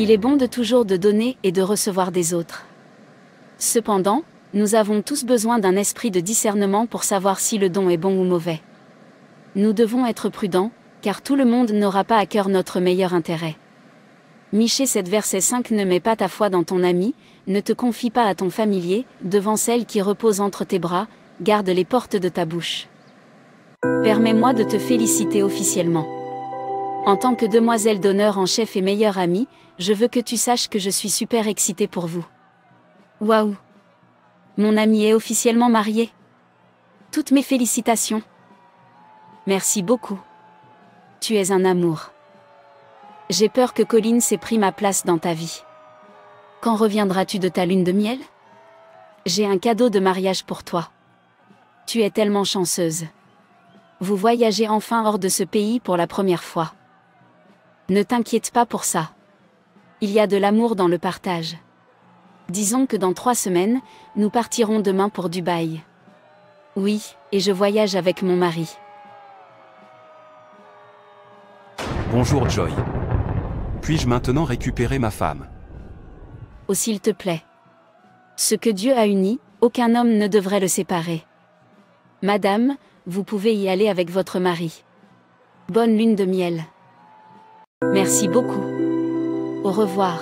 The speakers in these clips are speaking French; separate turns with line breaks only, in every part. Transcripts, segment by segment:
Il est bon de toujours de donner et de recevoir des autres. Cependant, nous avons tous besoin d'un esprit de discernement pour savoir si le don est bon ou mauvais. Nous devons être prudents, car tout le monde n'aura pas à cœur notre meilleur intérêt. Miché 7 verset 5 Ne mets pas ta foi dans ton ami, ne te confie pas à ton familier, devant celle qui repose entre tes bras, garde les portes de ta bouche. Permets-moi de te féliciter officiellement. En tant que demoiselle d'honneur en chef et meilleure amie, je veux que tu saches que je suis super excitée pour vous. Waouh Mon ami est officiellement marié. Toutes mes félicitations. Merci beaucoup. Tu es un amour. J'ai peur que Colline s'ait pris ma place dans ta vie. Quand reviendras-tu de ta lune de miel J'ai un cadeau de mariage pour toi. Tu es tellement chanceuse. Vous voyagez enfin hors de ce pays pour la première fois. Ne t'inquiète pas pour ça. Il y a de l'amour dans le partage. Disons que dans trois semaines, nous partirons demain pour Dubaï. Oui, et je voyage avec mon mari.
Bonjour Joy. Puis-je maintenant récupérer ma femme
Oh s'il te plaît. Ce que Dieu a uni, aucun homme ne devrait le séparer. Madame, vous pouvez y aller avec votre mari. Bonne lune de miel. Merci beaucoup. Au revoir.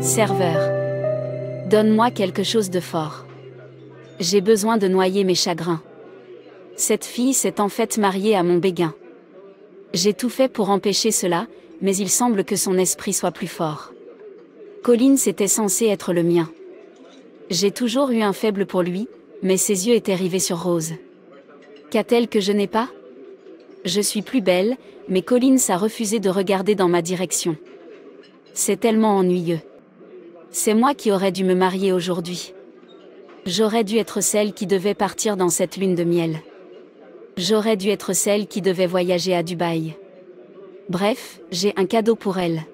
Serveur, donne-moi quelque chose de fort. J'ai besoin de noyer mes chagrins. Cette fille s'est en fait mariée à mon béguin. J'ai tout fait pour empêcher cela, mais il semble que son esprit soit plus fort. Collins était censé être le mien. J'ai toujours eu un faible pour lui, mais ses yeux étaient rivés sur Rose. Qu'a-t-elle que je n'ai pas Je suis plus belle, mais Collins a refusé de regarder dans ma direction. C'est tellement ennuyeux. C'est moi qui aurais dû me marier aujourd'hui. J'aurais dû être celle qui devait partir dans cette lune de miel. J'aurais dû être celle qui devait voyager à Dubaï. Bref, j'ai un cadeau pour elle.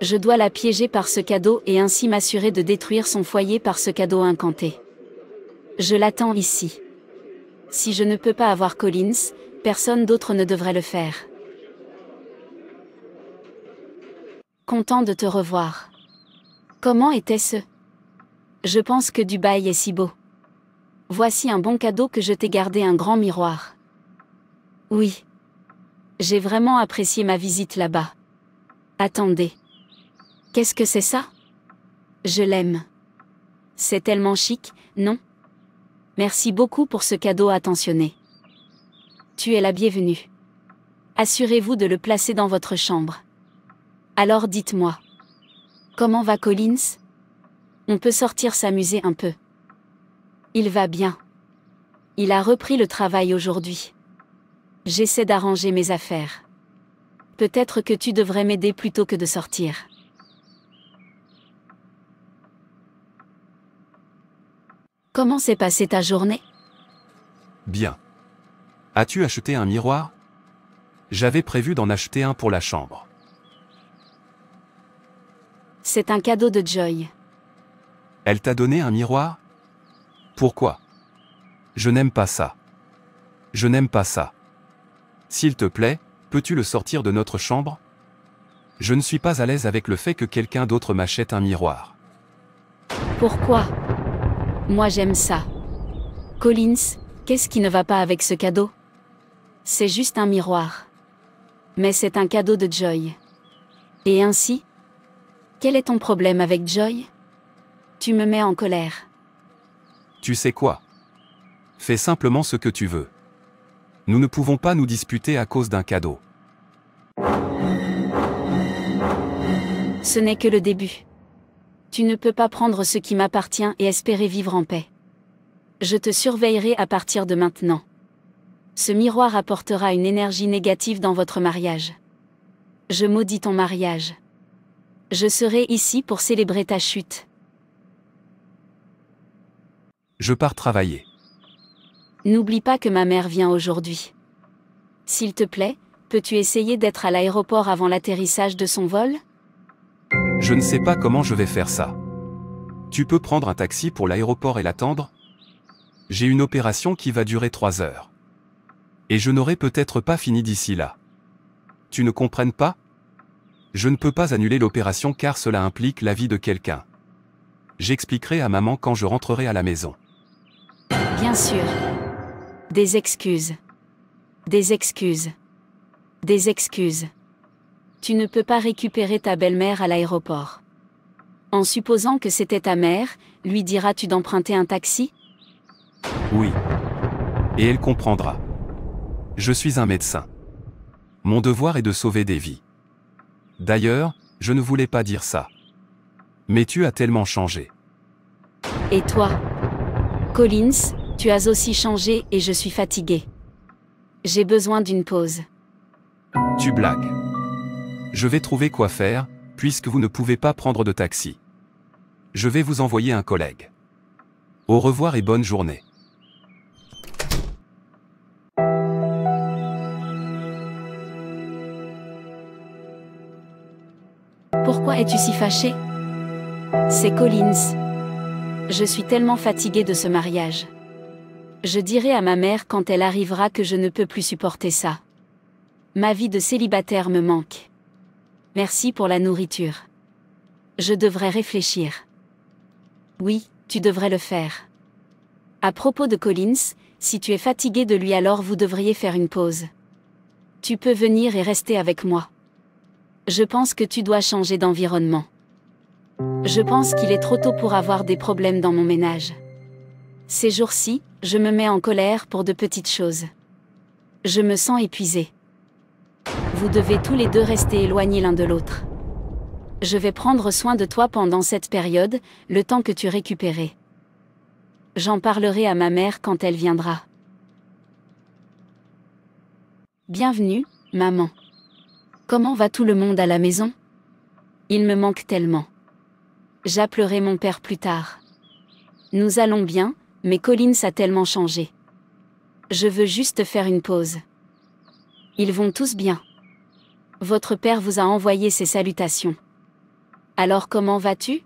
Je dois la piéger par ce cadeau et ainsi m'assurer de détruire son foyer par ce cadeau incanté. Je l'attends ici. Si je ne peux pas avoir Collins, personne d'autre ne devrait le faire. Content de te revoir. Comment était-ce Je pense que Dubaï est si beau. Voici un bon cadeau que je t'ai gardé un grand miroir. Oui. J'ai vraiment apprécié ma visite là-bas. Attendez. Qu'est-ce que c'est ça Je l'aime. C'est tellement chic, non Merci beaucoup pour ce cadeau attentionné. Tu es la bienvenue. Assurez-vous de le placer dans votre chambre. Alors dites-moi. Comment va Collins On peut sortir s'amuser un peu. Il va bien. Il a repris le travail aujourd'hui. J'essaie d'arranger mes affaires. Peut-être que tu devrais m'aider plutôt que de sortir. Comment s'est passée ta journée
Bien. As-tu acheté un miroir J'avais prévu d'en acheter un pour la chambre.
C'est un cadeau de Joy.
Elle t'a donné un miroir Pourquoi Je n'aime pas ça. Je n'aime pas ça. S'il te plaît, peux-tu le sortir de notre chambre Je ne suis pas à l'aise avec le fait que quelqu'un d'autre m'achète un miroir.
Pourquoi Moi j'aime ça. Collins, qu'est-ce qui ne va pas avec ce cadeau C'est juste un miroir. Mais c'est un cadeau de Joy. Et ainsi Quel est ton problème avec Joy Tu me mets en colère.
Tu sais quoi Fais simplement ce que tu veux. Nous ne pouvons pas nous disputer à cause d'un cadeau.
Ce n'est que le début. Tu ne peux pas prendre ce qui m'appartient et espérer vivre en paix. Je te surveillerai à partir de maintenant. Ce miroir apportera une énergie négative dans votre mariage. Je maudis ton mariage. Je serai ici pour célébrer ta chute.
Je pars travailler.
N'oublie pas que ma mère vient aujourd'hui. S'il te plaît, peux-tu essayer d'être à l'aéroport avant l'atterrissage de son vol
Je ne sais pas comment je vais faire ça. Tu peux prendre un taxi pour l'aéroport et l'attendre J'ai une opération qui va durer trois heures. Et je n'aurai peut-être pas fini d'ici là. Tu ne comprennes pas Je ne peux pas annuler l'opération car cela implique la vie de quelqu'un. J'expliquerai à maman quand je rentrerai à la maison.
Bien sûr. Des excuses. Des excuses. Des excuses. Tu ne peux pas récupérer ta belle-mère à l'aéroport. En supposant que c'était ta mère, lui diras-tu d'emprunter un taxi
Oui. Et elle comprendra. Je suis un médecin. Mon devoir est de sauver des vies. D'ailleurs, je ne voulais pas dire ça. Mais tu as tellement changé.
Et toi Collins, tu as aussi changé et je suis fatiguée. J'ai besoin d'une pause.
Tu blagues. Je vais trouver quoi faire, puisque vous ne pouvez pas prendre de taxi. Je vais vous envoyer un collègue. Au revoir et bonne journée.
Pourquoi es-tu si fâché C'est Collins. Je suis tellement fatiguée de ce mariage. Je dirai à ma mère quand elle arrivera que je ne peux plus supporter ça. Ma vie de célibataire me manque. Merci pour la nourriture. Je devrais réfléchir. Oui, tu devrais le faire. À propos de Collins, si tu es fatigué de lui alors vous devriez faire une pause. Tu peux venir et rester avec moi. Je pense que tu dois changer d'environnement. Je pense qu'il est trop tôt pour avoir des problèmes dans mon ménage. Ces jours-ci, je me mets en colère pour de petites choses. Je me sens épuisé. Vous devez tous les deux rester éloignés l'un de l'autre. Je vais prendre soin de toi pendant cette période, le temps que tu récupérais. J'en parlerai à ma mère quand elle viendra. Bienvenue, maman. Comment va tout le monde à la maison Il me manque tellement. J'appellerai mon père plus tard. Nous allons bien, mais Collins a tellement changé. Je veux juste faire une pause. Ils vont tous bien. Votre père vous a envoyé ses salutations. Alors comment vas-tu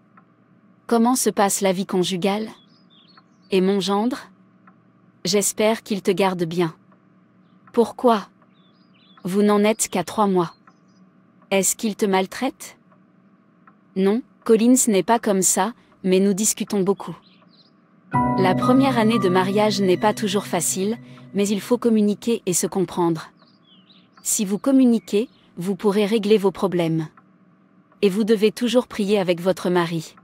Comment se passe la vie conjugale Et mon gendre J'espère qu'il te garde bien. Pourquoi Vous n'en êtes qu'à trois mois. Est-ce qu'il te maltraite Non, Collins n'est pas comme ça, mais nous discutons beaucoup. La première année de mariage n'est pas toujours facile, mais il faut communiquer et se comprendre. Si vous communiquez, vous pourrez régler vos problèmes. Et vous devez toujours prier avec votre mari.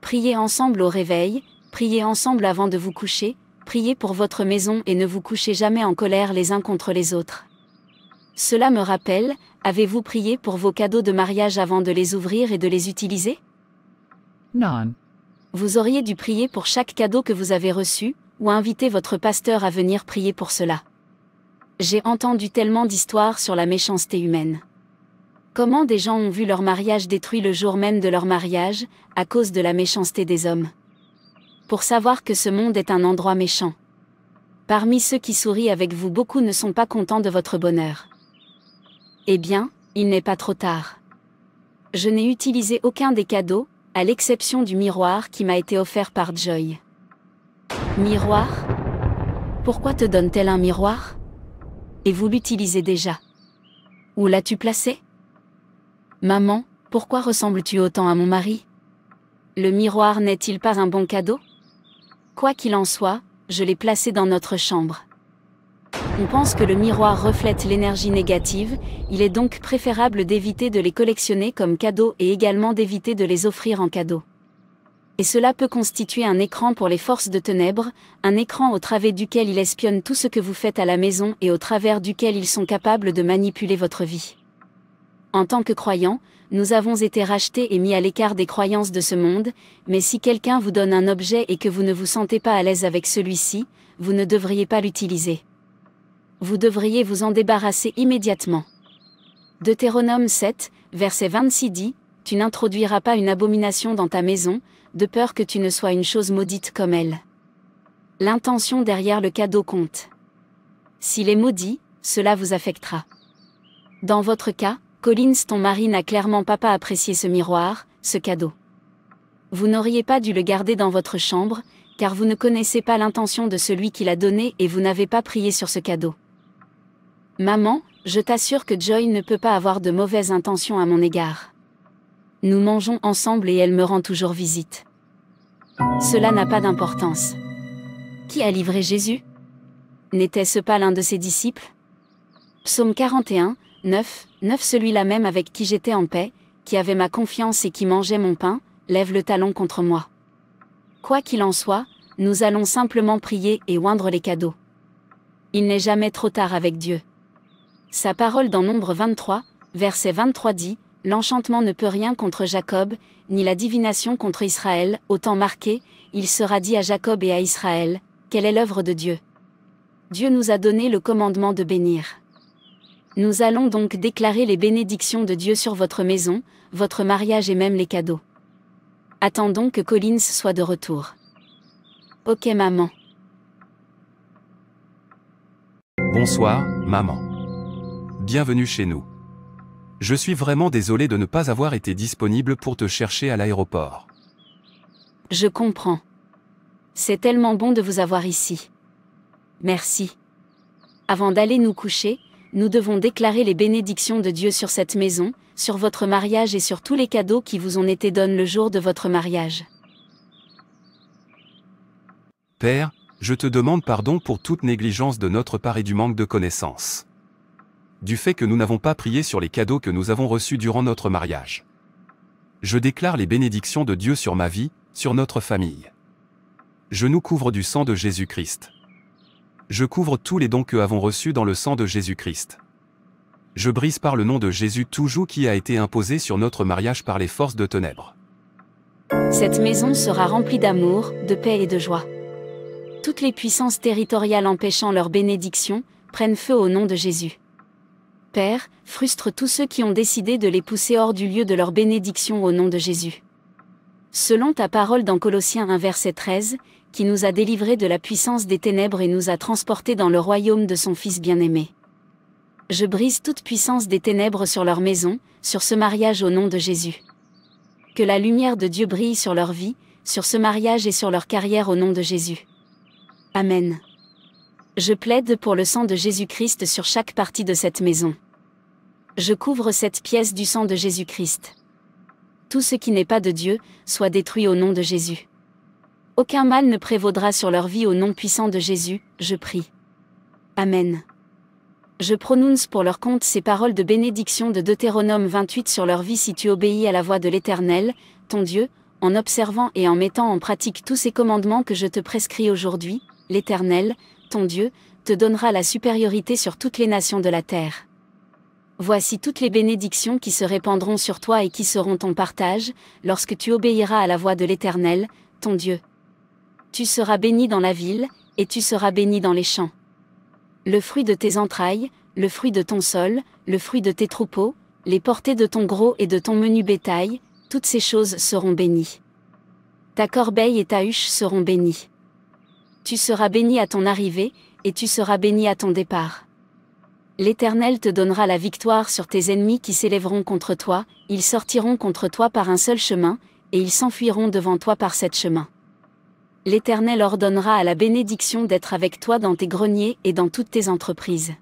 Priez ensemble au réveil, priez ensemble avant de vous coucher, priez pour votre maison et ne vous couchez jamais en colère les uns contre les autres. Cela me rappelle, avez-vous prié pour vos cadeaux de mariage avant de les ouvrir et de les utiliser Non vous auriez dû prier pour chaque cadeau que vous avez reçu, ou inviter votre pasteur à venir prier pour cela. J'ai entendu tellement d'histoires sur la méchanceté humaine. Comment des gens ont vu leur mariage détruit le jour même de leur mariage, à cause de la méchanceté des hommes. Pour savoir que ce monde est un endroit méchant. Parmi ceux qui sourient avec vous, beaucoup ne sont pas contents de votre bonheur. Eh bien, il n'est pas trop tard. Je n'ai utilisé aucun des cadeaux, à l'exception du miroir qui m'a été offert par Joy. Miroir Pourquoi te donne-t-elle un miroir Et vous l'utilisez déjà Où l'as-tu placé Maman, pourquoi ressembles-tu autant à mon mari Le miroir n'est-il pas un bon cadeau Quoi qu'il en soit, je l'ai placé dans notre chambre. On pense que le miroir reflète l'énergie négative, il est donc préférable d'éviter de les collectionner comme cadeaux et également d'éviter de les offrir en cadeau. Et cela peut constituer un écran pour les forces de ténèbres, un écran au travers duquel il espionnent tout ce que vous faites à la maison et au travers duquel ils sont capables de manipuler votre vie. En tant que croyants, nous avons été rachetés et mis à l'écart des croyances de ce monde, mais si quelqu'un vous donne un objet et que vous ne vous sentez pas à l'aise avec celui-ci, vous ne devriez pas l'utiliser vous devriez vous en débarrasser immédiatement. Deutéronome 7, verset 26 dit, Tu n'introduiras pas une abomination dans ta maison, de peur que tu ne sois une chose maudite comme elle. L'intention derrière le cadeau compte. S'il est maudit, cela vous affectera. Dans votre cas, Collins, ton mari n'a clairement pas, pas apprécié ce miroir, ce cadeau. Vous n'auriez pas dû le garder dans votre chambre, car vous ne connaissez pas l'intention de celui qui l'a donné et vous n'avez pas prié sur ce cadeau. Maman, je t'assure que Joy ne peut pas avoir de mauvaises intentions à mon égard. Nous mangeons ensemble et elle me rend toujours visite. Cela n'a pas d'importance. Qui a livré Jésus N'était-ce pas l'un de ses disciples Psaume 41, 9, 9 Celui-là même avec qui j'étais en paix, qui avait ma confiance et qui mangeait mon pain, lève le talon contre moi. Quoi qu'il en soit, nous allons simplement prier et oindre les cadeaux. Il n'est jamais trop tard avec Dieu. Sa parole dans Nombre 23, verset 23 dit L'enchantement ne peut rien contre Jacob, ni la divination contre Israël, autant marqué, il sera dit à Jacob et à Israël Quelle est l'œuvre de Dieu Dieu nous a donné le commandement de bénir. Nous allons donc déclarer les bénédictions de Dieu sur votre maison, votre mariage et même les cadeaux. Attendons que Collins soit de retour. Ok maman.
Bonsoir, maman bienvenue chez nous. Je suis vraiment désolé de ne pas avoir été disponible pour te chercher à l'aéroport.
Je comprends. C'est tellement bon de vous avoir ici. Merci. Avant d'aller nous coucher, nous devons déclarer les bénédictions de Dieu sur cette maison, sur votre mariage et sur tous les cadeaux qui vous ont été donnés le jour de votre mariage.
Père, je te demande pardon pour toute négligence de notre part et du manque de connaissances du fait que nous n'avons pas prié sur les cadeaux que nous avons reçus durant notre mariage. Je déclare les bénédictions de Dieu sur ma vie, sur notre famille. Je nous couvre du sang de Jésus-Christ. Je couvre tous les dons que avons reçus dans le sang de Jésus-Christ. Je brise par le nom de Jésus tout joug qui a été imposé sur notre mariage par les forces de ténèbres.
Cette maison sera remplie d'amour, de paix et de joie. Toutes les puissances territoriales empêchant leur bénédictions prennent feu au nom de Jésus. Père, frustre tous ceux qui ont décidé de les pousser hors du lieu de leur bénédiction au nom de Jésus. Selon ta parole dans Colossiens 1 verset 13, qui nous a délivrés de la puissance des ténèbres et nous a transportés dans le royaume de son Fils bien-aimé. Je brise toute puissance des ténèbres sur leur maison, sur ce mariage au nom de Jésus. Que la lumière de Dieu brille sur leur vie, sur ce mariage et sur leur carrière au nom de Jésus. Amen. Je plaide pour le sang de Jésus-Christ sur chaque partie de cette maison. Je couvre cette pièce du sang de Jésus-Christ. Tout ce qui n'est pas de Dieu, soit détruit au nom de Jésus. Aucun mal ne prévaudra sur leur vie au nom puissant de Jésus, je prie. Amen. Je prononce pour leur compte ces paroles de bénédiction de Deutéronome 28 sur leur vie si tu obéis à la voix de l'Éternel, ton Dieu, en observant et en mettant en pratique tous ces commandements que je te prescris aujourd'hui, l'Éternel, ton Dieu, te donnera la supériorité sur toutes les nations de la terre. Voici toutes les bénédictions qui se répandront sur toi et qui seront ton partage, lorsque tu obéiras à la voix de l'Éternel, ton Dieu. Tu seras béni dans la ville, et tu seras béni dans les champs. Le fruit de tes entrailles, le fruit de ton sol, le fruit de tes troupeaux, les portées de ton gros et de ton menu bétail, toutes ces choses seront bénies. Ta corbeille et ta huche seront bénies. Tu seras béni à ton arrivée, et tu seras béni à ton départ. L'Éternel te donnera la victoire sur tes ennemis qui s'élèveront contre toi, ils sortiront contre toi par un seul chemin, et ils s'enfuiront devant toi par sept chemins. L'Éternel ordonnera à la bénédiction d'être avec toi dans tes greniers et dans toutes tes entreprises.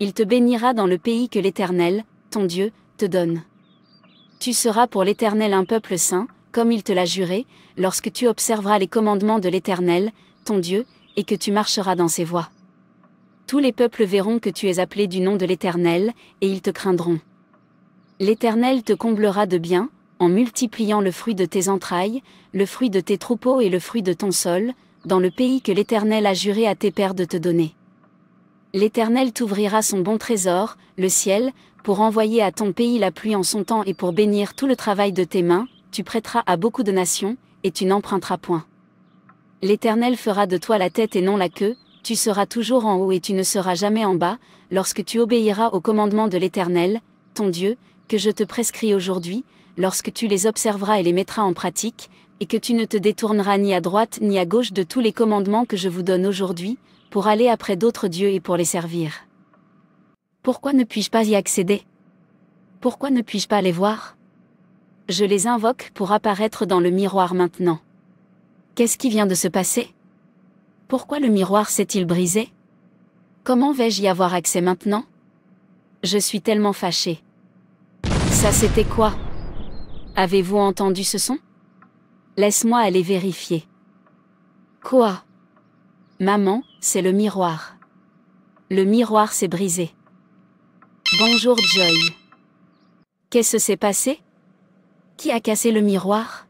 Il te bénira dans le pays que l'Éternel, ton Dieu, te donne. Tu seras pour l'Éternel un peuple saint, comme il te l'a juré, lorsque tu observeras les commandements de l'Éternel, ton Dieu, et que tu marcheras dans ses voies. Tous les peuples verront que tu es appelé du nom de l'Éternel, et ils te craindront. L'Éternel te comblera de biens, en multipliant le fruit de tes entrailles, le fruit de tes troupeaux et le fruit de ton sol, dans le pays que l'Éternel a juré à tes pères de te donner. L'Éternel t'ouvrira son bon trésor, le ciel, pour envoyer à ton pays la pluie en son temps et pour bénir tout le travail de tes mains, tu prêteras à beaucoup de nations, et tu n'emprunteras point. L'Éternel fera de toi la tête et non la queue, tu seras toujours en haut et tu ne seras jamais en bas, lorsque tu obéiras aux commandements de l'Éternel, ton Dieu, que je te prescris aujourd'hui, lorsque tu les observeras et les mettras en pratique, et que tu ne te détourneras ni à droite ni à gauche de tous les commandements que je vous donne aujourd'hui, pour aller après d'autres dieux et pour les servir. Pourquoi ne puis-je pas y accéder Pourquoi ne puis-je pas les voir Je les invoque pour apparaître dans le miroir maintenant. Qu'est-ce qui vient de se passer pourquoi le miroir s'est-il brisé Comment vais-je y avoir accès maintenant Je suis tellement fâchée. Ça c'était quoi Avez-vous entendu ce son Laisse-moi aller vérifier. Quoi Maman, c'est le miroir. Le miroir s'est brisé. Bonjour Joy. Qu'est-ce s'est passé Qui a cassé le miroir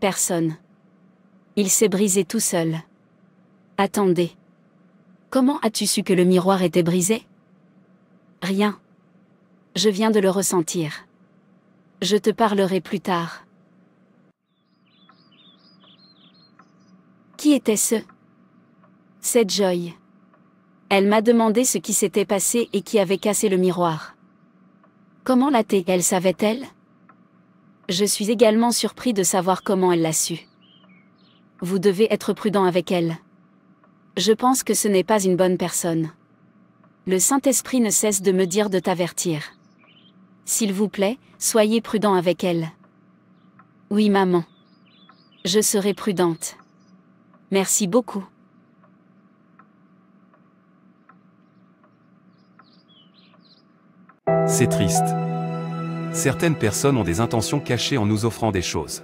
Personne. Il s'est brisé tout seul. Attendez. Comment as-tu su que le miroir était brisé Rien. Je viens de le ressentir. Je te parlerai plus tard. Qui était ce Cette Joy. Elle m'a demandé ce qui s'était passé et qui avait cassé le miroir. Comment la t elle savait-elle Je suis également surpris de savoir comment elle l'a su. Vous devez être prudent avec elle je pense que ce n'est pas une bonne personne. Le Saint-Esprit ne cesse de me dire de t'avertir. S'il vous plaît, soyez prudent avec elle. Oui maman. Je serai prudente. Merci beaucoup.
C'est triste. Certaines personnes ont des intentions cachées en nous offrant des choses.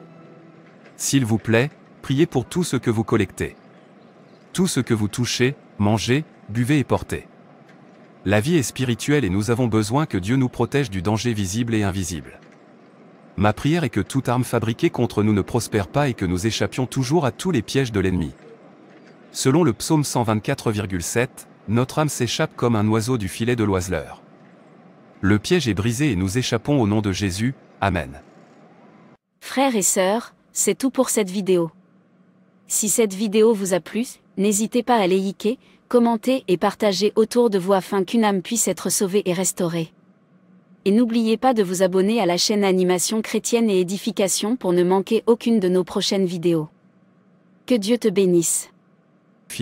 S'il vous plaît, priez pour tout ce que vous collectez tout ce que vous touchez, mangez, buvez et portez. La vie est spirituelle et nous avons besoin que Dieu nous protège du danger visible et invisible. Ma prière est que toute arme fabriquée contre nous ne prospère pas et que nous échappions toujours à tous les pièges de l'ennemi. Selon le psaume 124,7, notre âme s'échappe comme un oiseau du filet de l'oiseleur. Le piège est brisé et nous échappons au nom de Jésus, Amen.
Frères et sœurs, c'est tout pour cette vidéo. Si cette vidéo vous a plu, n'hésitez pas à les liker, commenter et partager autour de vous afin qu'une âme puisse être sauvée et restaurée. Et n'oubliez pas de vous abonner à la chaîne Animation chrétienne et édification pour ne manquer aucune de nos prochaines vidéos. Que Dieu te bénisse.